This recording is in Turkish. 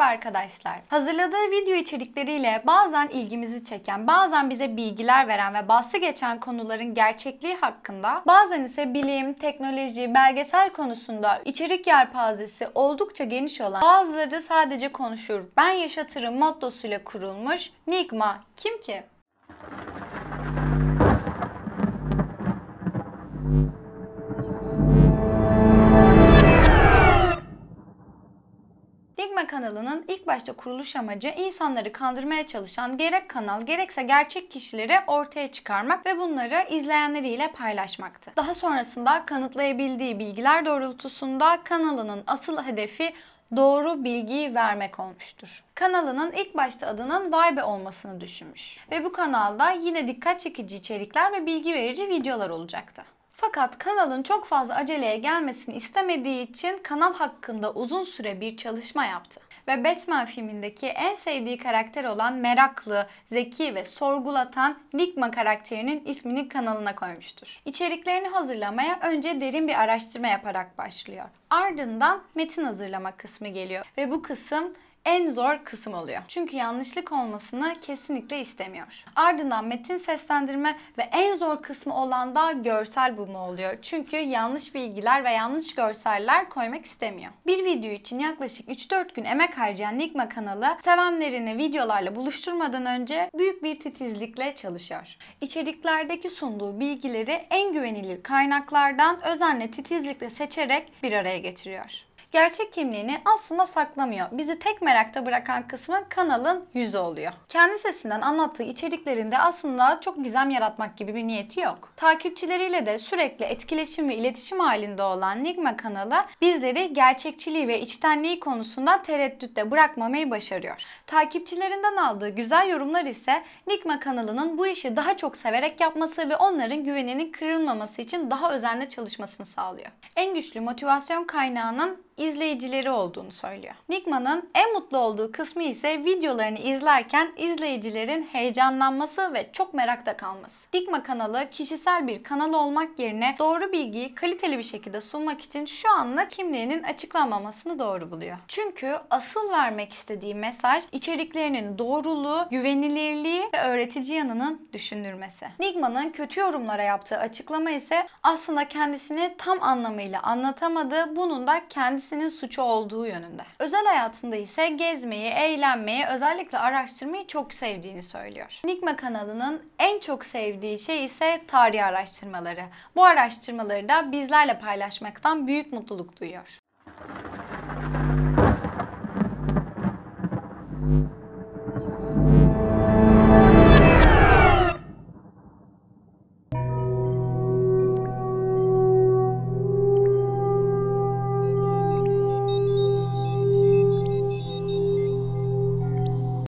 Merhaba arkadaşlar. Hazırladığı video içerikleriyle bazen ilgimizi çeken, bazen bize bilgiler veren ve bahsi geçen konuların gerçekliği hakkında, bazen ise bilim, teknoloji, belgesel konusunda içerik yelpazesi oldukça geniş olan, bazıları sadece konuşur, ben yaşatırım mottosuyla kurulmuş Nigma kim ki? kanalının ilk başta kuruluş amacı insanları kandırmaya çalışan gerek kanal gerekse gerçek kişileri ortaya çıkarmak ve bunları izleyenleriyle paylaşmaktı. Daha sonrasında kanıtlayabildiği bilgiler doğrultusunda kanalının asıl hedefi doğru bilgiyi vermek olmuştur. Kanalının ilk başta adının Vibe olmasını düşünmüş ve bu kanalda yine dikkat çekici içerikler ve bilgi verici videolar olacaktı. Fakat kanalın çok fazla aceleye gelmesini istemediği için kanal hakkında uzun süre bir çalışma yaptı ve Batman filmindeki en sevdiği karakter olan meraklı, zeki ve sorgulatan Ligma karakterinin ismini kanalına koymuştur. İçeriklerini hazırlamaya önce derin bir araştırma yaparak başlıyor. Ardından metin hazırlama kısmı geliyor ve bu kısım en zor kısım oluyor. Çünkü yanlışlık olmasını kesinlikle istemiyor. Ardından metin seslendirme ve en zor kısmı olan da görsel bulma oluyor. Çünkü yanlış bilgiler ve yanlış görseller koymak istemiyor. Bir video için yaklaşık 3-4 gün emek harcayan Nigma kanalı sevenlerini videolarla buluşturmadan önce büyük bir titizlikle çalışıyor. İçeriklerdeki sunduğu bilgileri en güvenilir kaynaklardan özenle titizlikle seçerek bir araya getiriyor gerçek kimliğini aslında saklamıyor. Bizi tek merakta bırakan kısmı kanalın yüzü oluyor. Kendi sesinden anlattığı içeriklerinde aslında çok gizem yaratmak gibi bir niyeti yok. Takipçileriyle de sürekli etkileşim ve iletişim halinde olan Nigma kanalı bizleri gerçekçiliği ve içtenliği konusunda tereddütte bırakmamayı başarıyor. Takipçilerinden aldığı güzel yorumlar ise Nigma kanalının bu işi daha çok severek yapması ve onların güveninin kırılmaması için daha özenle çalışmasını sağlıyor. En güçlü motivasyon kaynağının izleyicileri olduğunu söylüyor. Nickman'ın en mutlu olduğu kısmı ise videolarını izlerken izleyicilerin heyecanlanması ve çok merakta kalması. Nickman kanalı kişisel bir kanal olmak yerine doğru bilgiyi kaliteli bir şekilde sunmak için şu anla kimliğinin açıklanmamasını doğru buluyor. Çünkü asıl vermek istediği mesaj içeriklerinin doğruluğu, güvenilirliği ve öğretici yanının düşündürmesi. Nickman'ın kötü yorumlara yaptığı açıklama ise aslında kendisini tam anlamıyla anlatamadı. Bunun da kendisi kendisinin suçu olduğu yönünde. Özel hayatında ise gezmeyi, eğlenmeyi, özellikle araştırmayı çok sevdiğini söylüyor. Nikma kanalının en çok sevdiği şey ise tarih araştırmaları. Bu araştırmaları da bizlerle paylaşmaktan büyük mutluluk duyuyor.